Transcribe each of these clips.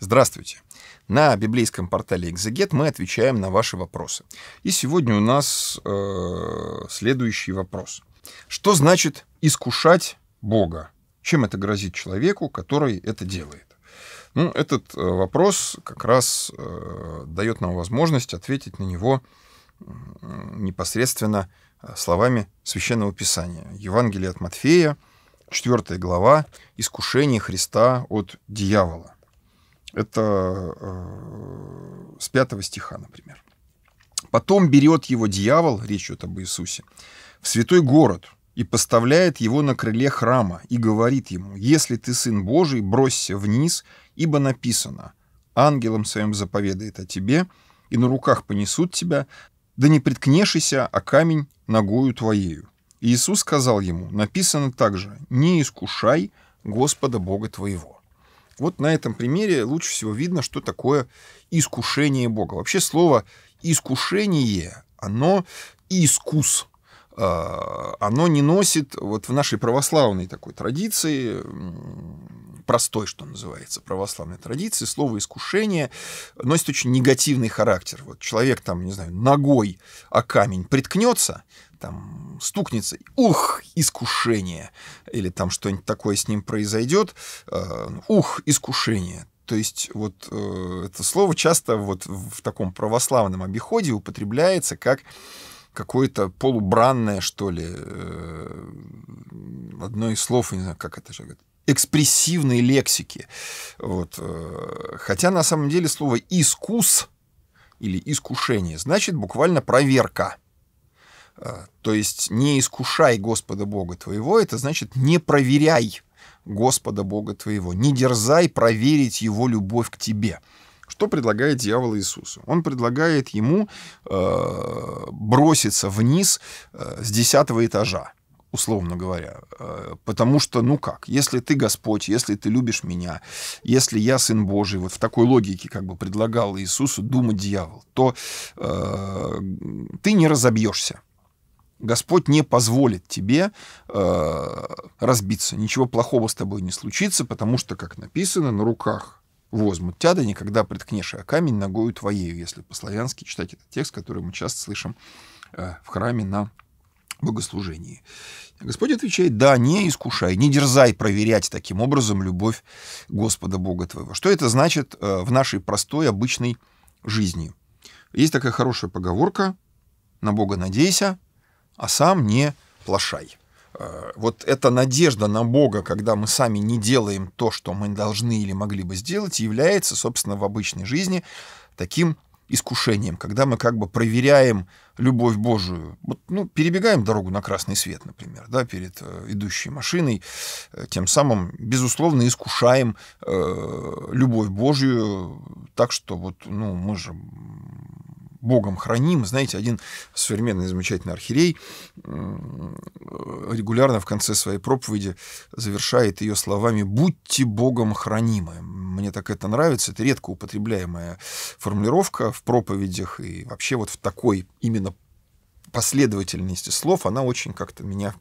Здравствуйте. На библейском портале Exeget мы отвечаем на ваши вопросы. И сегодня у нас э, следующий вопрос. Что значит искушать Бога? Чем это грозит человеку, который это делает? Ну, этот э, вопрос как раз э, дает нам возможность ответить на него непосредственно э, словами Священного Писания. Евангелие от Матфея, 4 глава, «Искушение Христа от дьявола». Это э, с пятого стиха, например. Потом берет его дьявол, речь идет об Иисусе, в святой город и поставляет его на крыле храма и говорит ему, «Если ты сын Божий, бросься вниз, ибо написано, ангелом своим заповедает о тебе, и на руках понесут тебя, да не приткнешися, а камень ногою твоею». Иисус сказал ему, написано также, «Не искушай Господа Бога твоего». Вот на этом примере лучше всего видно, что такое искушение Бога. Вообще слово искушение, оно искус, а, оно не носит вот в нашей православной такой традиции, простой, что называется, православной традиции, слово искушение носит очень негативный характер. Вот человек там, не знаю, ногой о камень приткнется, там стукнется, ух, искушение, или там что-нибудь такое с ним произойдет, э, ух, искушение. То есть вот э, это слово часто вот в таком православном обиходе употребляется как какое-то полубранное, что ли, э, одно из слов, не знаю, как это же говорит, экспрессивной лексики. Вот. хотя на самом деле слово «искус» или «искушение» значит буквально «проверка». А, то есть не искушай Господа Бога твоего, это значит не проверяй Господа Бога твоего, не дерзай проверить его любовь к тебе. Что предлагает дьявол Иисусу? Он предлагает ему э, броситься вниз э, с десятого этажа, условно говоря. Э, потому что, ну как, если ты Господь, если ты любишь меня, если я Сын Божий, вот в такой логике как бы предлагал Иисусу думать дьявол, то э, ты не разобьешься Господь не позволит тебе э, разбиться, ничего плохого с тобой не случится, потому что, как написано, на руках возьмут тебя, да никогда приткнешь, а камень ногою твоею, если по-славянски читать этот текст, который мы часто слышим э, в храме на богослужении. Господь отвечает, да, не искушай, не дерзай проверять таким образом любовь Господа Бога твоего. Что это значит э, в нашей простой, обычной жизни? Есть такая хорошая поговорка «на Бога надейся, а сам не плашай. Э, вот эта надежда на Бога, когда мы сами не делаем то, что мы должны или могли бы сделать, является, собственно, в обычной жизни таким искушением, когда мы как бы проверяем любовь Божию. Вот, ну, перебегаем дорогу на красный свет, например, да, перед э, идущей машиной, э, тем самым, безусловно, искушаем э, любовь Божью э, так, что вот, ну, мы же Богом храним. Знаете, один современный замечательный архиерей регулярно в конце своей проповеди завершает ее словами «Будьте Богом хранимы». Мне так это нравится. Это редко употребляемая формулировка в проповедях и вообще вот в такой именно последовательности слов, она очень как-то меня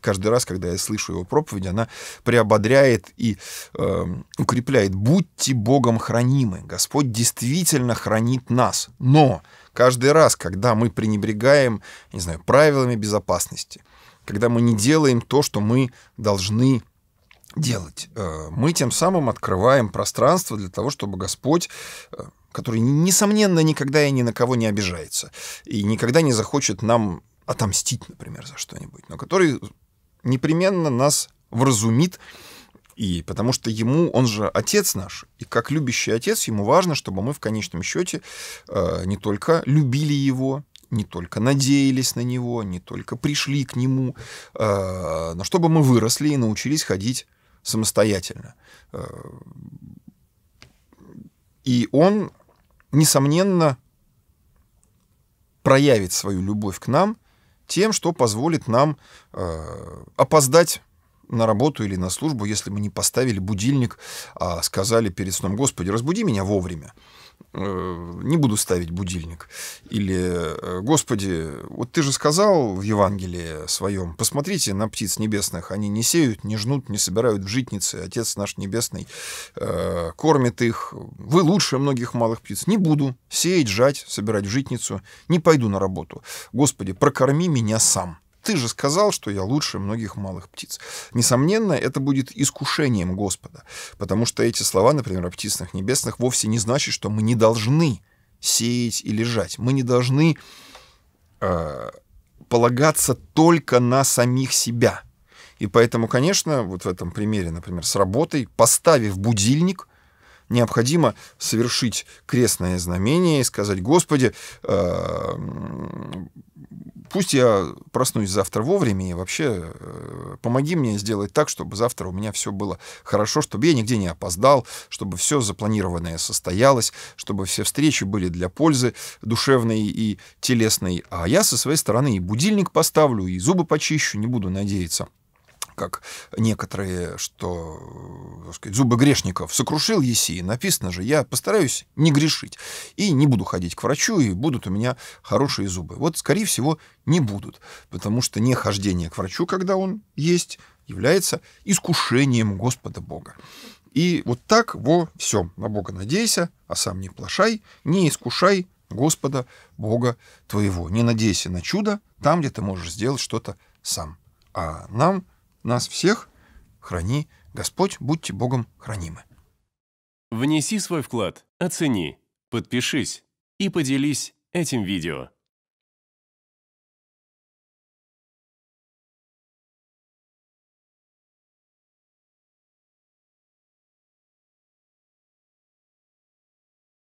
каждый раз, когда я слышу его проповедь, она приободряет и э, укрепляет. Будьте Богом хранимы. Господь действительно хранит нас. Но каждый раз, когда мы пренебрегаем, не знаю, правилами безопасности, когда мы не делаем то, что мы должны делать, э, мы тем самым открываем пространство для того, чтобы Господь э, который, несомненно, никогда и ни на кого не обижается, и никогда не захочет нам отомстить, например, за что-нибудь, но который непременно нас вразумит, и потому что ему, он же отец наш, и как любящий отец, ему важно, чтобы мы в конечном счете э, не только любили его, не только надеялись на него, не только пришли к нему, э, но чтобы мы выросли и научились ходить самостоятельно. Э, и он несомненно, проявит свою любовь к нам тем, что позволит нам э, опоздать на работу или на службу, если мы не поставили будильник, а сказали перед сном, Господи, разбуди меня вовремя, э, не буду ставить будильник. Или, э, Господи, вот ты же сказал в Евангелии своем, посмотрите на птиц небесных, они не сеют, не жнут, не собирают в житницы, Отец наш Небесный э, кормит их, вы лучше многих малых птиц, не буду сеять, жать, собирать в житницу, не пойду на работу. Господи, прокорми меня сам ты же сказал, что я лучше многих малых птиц. Несомненно, это будет искушением Господа, потому что эти слова, например, о птицах небесных, вовсе не значит, что мы не должны сеять и лежать, Мы не должны э, полагаться только на самих себя. И поэтому, конечно, вот в этом примере, например, с работой, поставив будильник, необходимо совершить крестное знамение и сказать, Господи, э, пусть я проснусь завтра вовремя, и вообще э, помоги мне сделать так, чтобы завтра у меня все было хорошо, чтобы я нигде не опоздал, чтобы все запланированное состоялось, чтобы все встречи были для пользы душевной и телесной. А я со своей стороны и будильник поставлю, и зубы почищу, не буду надеяться как некоторые, что так сказать, зубы грешников сокрушил Еси, написано же, я постараюсь не грешить и не буду ходить к врачу, и будут у меня хорошие зубы. Вот, скорее всего, не будут, потому что не хождение к врачу, когда он есть, является искушением Господа Бога. И вот так во всем на Бога надейся, а сам не плашай, не искушай Господа Бога твоего. Не надейся на чудо там, где ты можешь сделать что-то сам. А нам нас всех храни, Господь, будьте Богом хранимы. Внеси свой вклад, оцени, подпишись и поделись этим видео.